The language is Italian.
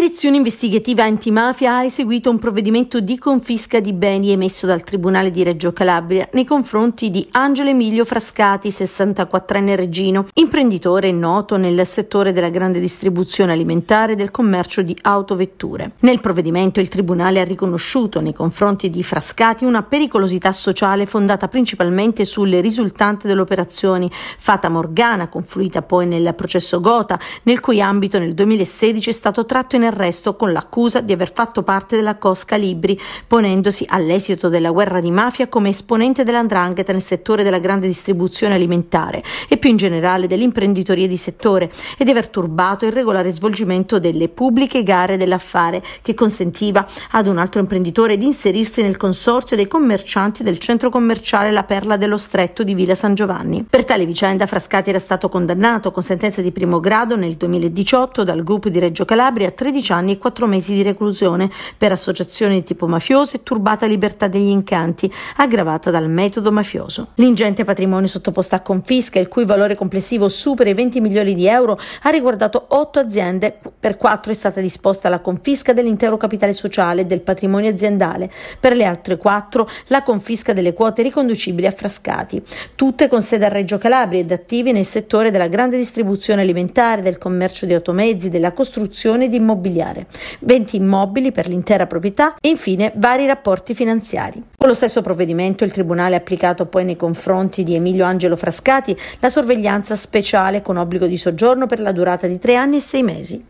direzione investigativa antimafia ha eseguito un provvedimento di confisca di beni emesso dal Tribunale di Reggio Calabria nei confronti di Angelo Emilio Frascati, 64enne regino, imprenditore noto nel settore della grande distribuzione alimentare e del commercio di autovetture. Nel provvedimento il Tribunale ha riconosciuto nei confronti di Frascati una pericolosità sociale fondata principalmente sulle risultante delle operazioni Fata Morgana, confluita poi nel processo Gota, nel cui ambito nel 2016 è stato tratto in arresto con l'accusa di aver fatto parte della Cosca Libri, ponendosi all'esito della guerra di mafia come esponente dell'andrangheta nel settore della grande distribuzione alimentare e più in generale dell'imprenditoria di settore e di aver turbato il regolare svolgimento delle pubbliche gare dell'affare che consentiva ad un altro imprenditore di inserirsi nel consorzio dei commercianti del centro commerciale La Perla dello Stretto di Villa San Giovanni. Per tale vicenda Frascati era stato condannato con sentenza di primo grado nel 2018 dal gruppo di Reggio Calabria a 13 15 anni e 4 mesi di reclusione per associazione di tipo mafioso e turbata libertà degli incanti, aggravata dal metodo mafioso. L'ingente patrimonio sottoposto a confisca, il cui valore complessivo supera i 20 milioni di euro, ha riguardato 8 aziende, per 4 è stata disposta la confisca dell'intero capitale sociale e del patrimonio aziendale, per le altre 4 la confisca delle quote riconducibili a Frascati, tutte con sede a Reggio Calabria ed attive nel settore della grande distribuzione alimentare, del commercio di automezzi, della costruzione di immobili immobiliare, 20 immobili per l'intera proprietà e infine vari rapporti finanziari. Con lo stesso provvedimento il Tribunale ha applicato poi nei confronti di Emilio Angelo Frascati la sorveglianza speciale con obbligo di soggiorno per la durata di tre anni e sei mesi.